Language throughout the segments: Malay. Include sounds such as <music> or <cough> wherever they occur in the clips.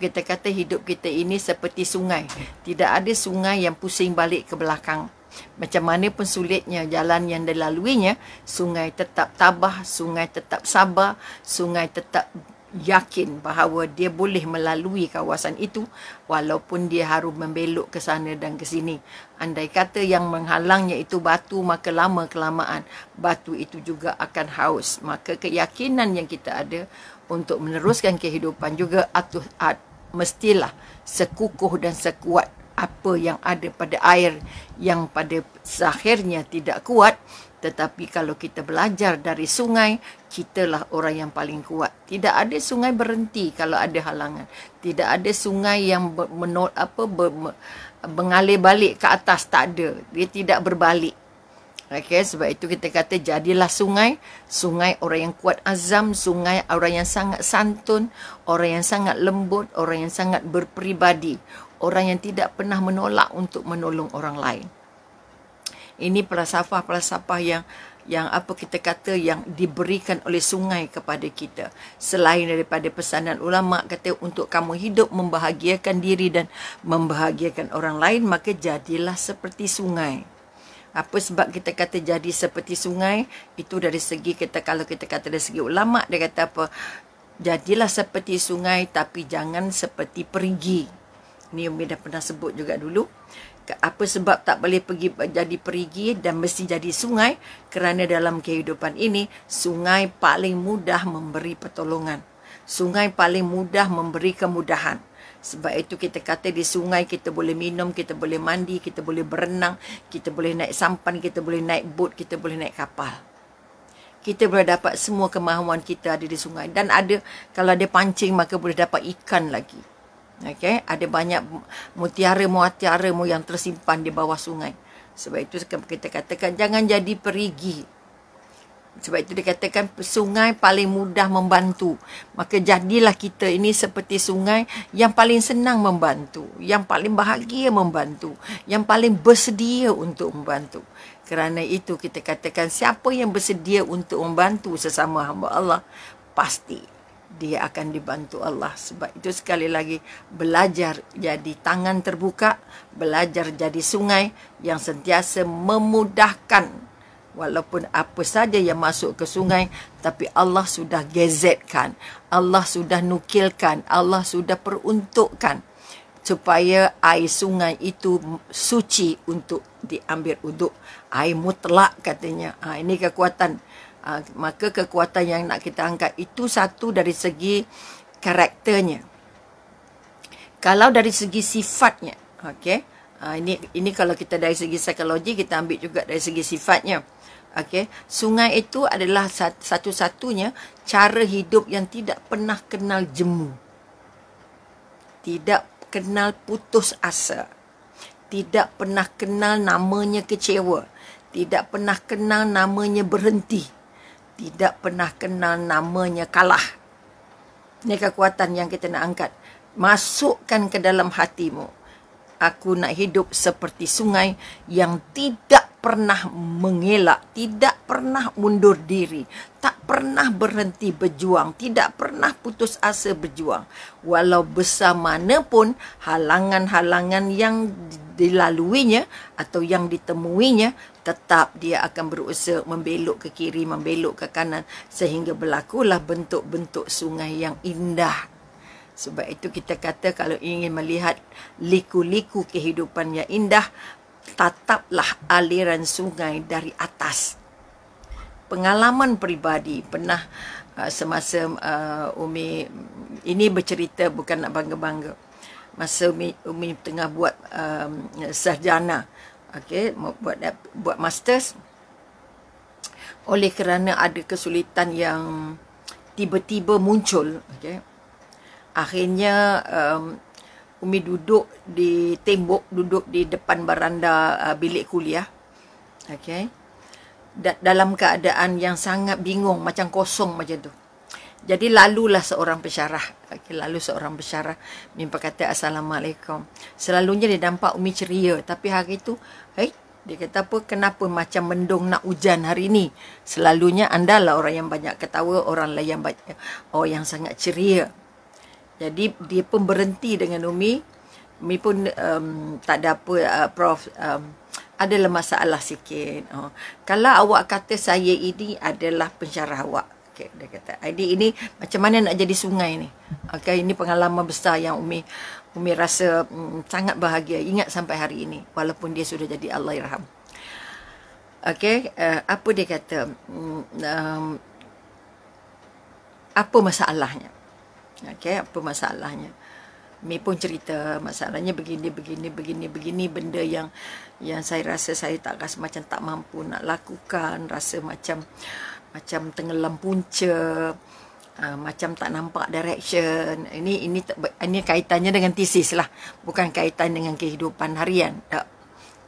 kita kata hidup kita ini seperti sungai. Tidak ada sungai yang pusing balik ke belakang. Macam mana pun sulitnya jalan yang dilaluinya, sungai tetap tabah, sungai tetap sabar, sungai tetap yakin bahawa dia boleh melalui kawasan itu walaupun dia harus membelok ke sana dan ke sini. Andai kata yang menghalangnya itu batu maka lama kelamaan batu itu juga akan haus. Maka keyakinan yang kita ada untuk meneruskan kehidupan juga atuh, atuh mestilah sekukuh dan sekuat apa yang ada pada air yang pada zahirnya tidak kuat tetapi kalau kita belajar dari sungai kitalah orang yang paling kuat tidak ada sungai berhenti kalau ada halangan tidak ada sungai yang menol apa ber, mengalir balik ke atas tak ada dia tidak berbalik Okay, sebab itu kita kata jadilah sungai. Sungai orang yang kuat azam. Sungai orang yang sangat santun. Orang yang sangat lembut. Orang yang sangat berpribadi. Orang yang tidak pernah menolak untuk menolong orang lain. Ini pelasafah-pelasafah yang yang apa kita kata yang diberikan oleh sungai kepada kita selain daripada pesanan ulama kata untuk kamu hidup membahagiakan diri dan membahagiakan orang lain maka jadilah seperti sungai apa sebab kita kata jadi seperti sungai itu dari segi kita kalau kita kata dari segi ulama dia kata apa jadilah seperti sungai tapi jangan seperti perigi ni Umi dah pernah sebut juga dulu apa sebab tak boleh pergi jadi perigi dan mesti jadi sungai kerana dalam kehidupan ini sungai paling mudah memberi pertolongan sungai paling mudah memberi kemudahan sebab itu kita kata di sungai kita boleh minum, kita boleh mandi, kita boleh berenang, kita boleh naik sampan, kita boleh naik bot, kita boleh naik kapal. Kita boleh dapat semua kemahuan kita ada di sungai. Dan ada, kalau ada pancing maka boleh dapat ikan lagi. Okay? Ada banyak mutiara-mutiara yang tersimpan di bawah sungai. Sebab itu kita katakan jangan jadi perigi. Sebab itu dikatakan sungai paling mudah membantu. Maka jadilah kita ini seperti sungai yang paling senang membantu. Yang paling bahagia membantu. Yang paling bersedia untuk membantu. Kerana itu kita katakan siapa yang bersedia untuk membantu sesama hamba Allah. Pasti dia akan dibantu Allah. Sebab itu sekali lagi belajar jadi tangan terbuka. Belajar jadi sungai yang sentiasa memudahkan walaupun apa saja yang masuk ke sungai tapi Allah sudah gezetkan Allah sudah nukilkan Allah sudah peruntukkan supaya air sungai itu suci untuk diambil untuk air mutlak katanya ha, ini kekuatan ha, maka kekuatan yang nak kita angkat itu satu dari segi karakternya kalau dari segi sifatnya okey ha, ini ini kalau kita dari segi psikologi kita ambil juga dari segi sifatnya Okay, sungai itu adalah satu-satunya cara hidup yang tidak pernah kenal jemu. Tidak kenal putus asa. Tidak pernah kenal namanya kecewa. Tidak pernah kenal namanya berhenti. Tidak pernah kenal namanya kalah. Ini kekuatan yang kita nak angkat. Masukkan ke dalam hatimu. Aku nak hidup seperti sungai yang tidak pernah mengelak, tidak pernah mundur diri, tak pernah berhenti berjuang, tidak pernah putus asa berjuang. Walau besar mana pun halangan-halangan yang dilaluinya atau yang ditemuinya, tetap dia akan berusaha membelok ke kiri, membelok ke kanan sehingga berlakulah bentuk-bentuk sungai yang indah. Sebab itu kita kata kalau ingin melihat liku-liku kehidupan yang indah, tataplah aliran sungai dari atas. Pengalaman pribadi pernah uh, semasa uh, Umi ini bercerita bukan nak bangga-bangga. Masa Umi, Umi tengah buat um, sarjana, okey, buat eh, buat masters. Oleh kerana ada kesulitan yang tiba-tiba muncul, okey. Akhirnya um, Umi duduk di tembok, duduk di depan beranda uh, bilik kuliah. Okay. Da- dalam keadaan yang sangat bingung, macam kosong macam tu. Jadi lalulah seorang pesyarah. Okay, lalu seorang pesyarah. Mimpi kata Assalamualaikum. Selalunya dia nampak Umi ceria. Tapi hari tu, hey, dia kata apa, kenapa macam mendung nak hujan hari ni? Selalunya lah orang yang banyak ketawa, orang lah yang banyak, oh yang sangat ceria. Jadi dia pun berhenti dengan Umi. Umi pun um, tak ada apa uh, prof um, adalah masalah sikit. Oh. Kalau awak kata saya ini adalah pensyarah awak. Okey dia kata. Jadi ini macam mana nak jadi sungai ni? Okay, ini pengalaman besar yang Umi Umi rasa um, sangat bahagia ingat sampai hari ini walaupun dia sudah jadi Allahyarham. Okay, uh, apa dia kata? Um, um, apa masalahnya? Okey, apa masalahnya? Mi pun cerita masalahnya begini begini begini begini benda yang yang saya rasa saya tak rasa macam tak mampu nak lakukan, rasa macam macam tenggelam punca. Uh, macam tak nampak direction ini ini ini kaitannya dengan tesis lah bukan kaitan dengan kehidupan harian tak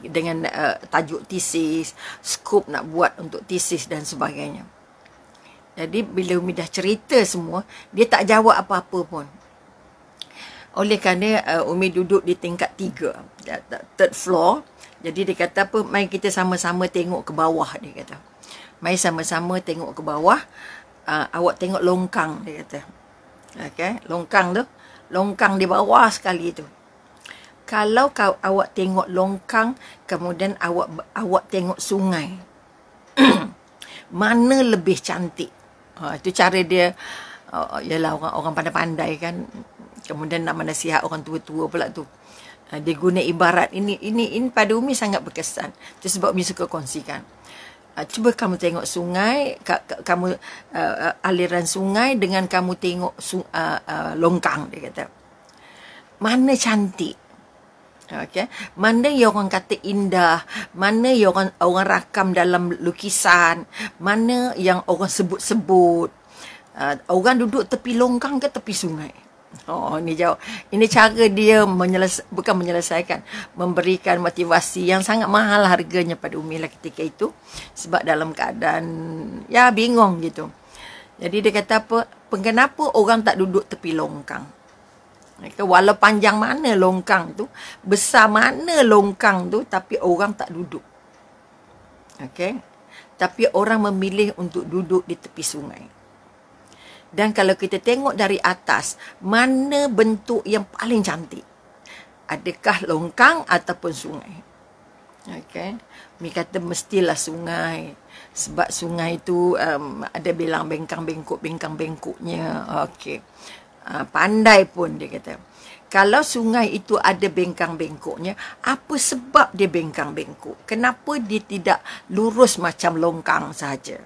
dengan uh, tajuk tesis scope nak buat untuk tesis dan sebagainya jadi bila Umi dah cerita semua, dia tak jawab apa-apa pun. Oleh kerana uh, Umi duduk di tingkat tiga, ya, third floor. Jadi dia kata apa, mari kita sama-sama tengok ke bawah, dia kata. Mari sama-sama tengok ke bawah. Uh, awak tengok longkang, dia kata. Okay, longkang tu. Longkang di bawah sekali tu. Kalau kau, awak tengok longkang, kemudian awak awak tengok sungai. <clears throat> Mana lebih cantik? Ha, itu cara dia uh, ialah orang orang pandai-pandai kan. Kemudian nak menasihat orang tua-tua pula tu. Uh, dia guna ibarat ini ini ini pada Umi sangat berkesan. Itu sebab Umi suka kongsikan. Uh, cuba kamu tengok sungai, ka, ka, kamu uh, aliran sungai dengan kamu tengok su, uh, uh, longkang dia kata. Mana cantik? Okay. Mana yang orang kata indah Mana yang orang, orang rakam dalam lukisan Mana yang orang sebut-sebut uh, Orang duduk tepi longkang ke tepi sungai Oh, ini jawab. Ini cara dia menyelesa- bukan menyelesaikan, memberikan motivasi yang sangat mahal harganya pada Umi lah ketika itu. Sebab dalam keadaan, ya bingung gitu. Jadi dia kata apa, kenapa orang tak duduk tepi longkang? Wala panjang mana longkang tu Besar mana longkang tu Tapi orang tak duduk Okay Tapi orang memilih untuk duduk di tepi sungai Dan kalau kita tengok dari atas Mana bentuk yang paling cantik Adakah longkang ataupun sungai Okay Mi kata mestilah sungai Sebab sungai tu um, Ada bilang bengkang-bengkuk Bengkang-bengkuknya Okay Ah, pandai pun dia kata. Kalau sungai itu ada bengkang-bengkoknya, apa sebab dia bengkang-bengkok? Kenapa dia tidak lurus macam longkang saja?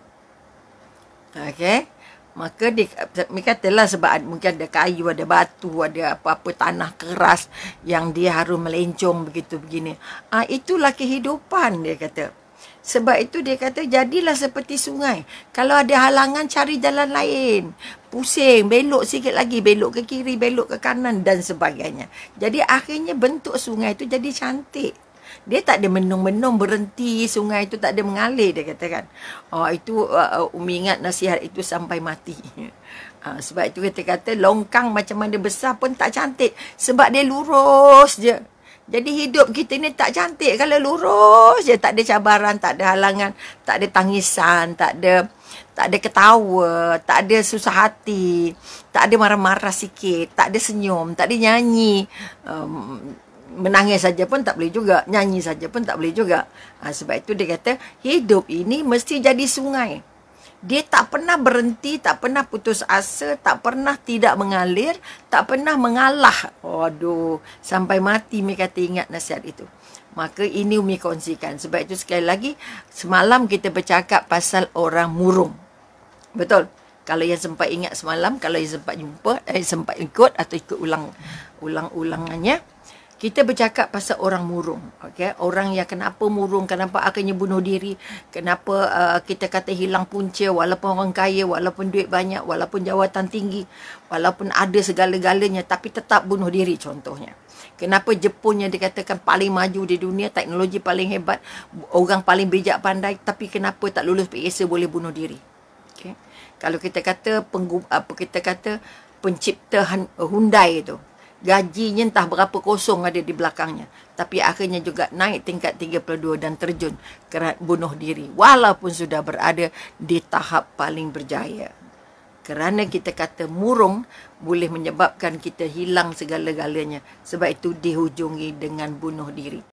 Okey. Maka dia, dia katalah sebab mungkin ada kayu, ada batu, ada apa-apa tanah keras yang dia harus melencong begitu begini. Ah, itulah kehidupan dia kata. Sebab itu dia kata jadilah seperti sungai. Kalau ada halangan cari jalan lain. Pusing, belok sikit lagi, belok ke kiri, belok ke kanan dan sebagainya. Jadi akhirnya bentuk sungai itu jadi cantik. Dia tak ada menung-menung berhenti, sungai itu tak ada mengalir dia kata kan. Oh itu uh, uh Umi ingat nasihat itu sampai mati. Uh, <laughs> sebab itu kita kata longkang macam mana besar pun tak cantik sebab dia lurus je. Jadi hidup kita ni tak cantik kalau lurus je. Tak ada cabaran, tak ada halangan, tak ada tangisan, tak ada tak ada ketawa, tak ada susah hati, tak ada marah-marah sikit, tak ada senyum, tak ada nyanyi. Um, menangis saja pun tak boleh juga, nyanyi saja pun tak boleh juga. Ha, sebab itu dia kata hidup ini mesti jadi sungai dia tak pernah berhenti, tak pernah putus asa, tak pernah tidak mengalir, tak pernah mengalah. Aduh, sampai mati Umi kata ingat nasihat itu. Maka ini Umi kongsikan. Sebab itu sekali lagi, semalam kita bercakap pasal orang murung. Betul? Kalau yang sempat ingat semalam, kalau yang sempat jumpa, eh, sempat ikut atau ikut ulang, ulang-ulangannya. Ulang kita bercakap pasal orang murung okey orang yang kenapa murung kenapa akhirnya bunuh diri kenapa uh, kita kata hilang punca walaupun orang kaya walaupun duit banyak walaupun jawatan tinggi walaupun ada segala-galanya tapi tetap bunuh diri contohnya kenapa Jepun yang dikatakan paling maju di dunia teknologi paling hebat orang paling bijak pandai tapi kenapa tak lulus PSA boleh bunuh diri okey kalau kita kata penggu, apa kita kata pencipta Hyundai itu gajinya entah berapa kosong ada di belakangnya. Tapi akhirnya juga naik tingkat 32 dan terjun kerana bunuh diri. Walaupun sudah berada di tahap paling berjaya. Kerana kita kata murung boleh menyebabkan kita hilang segala-galanya. Sebab itu dihujungi dengan bunuh diri.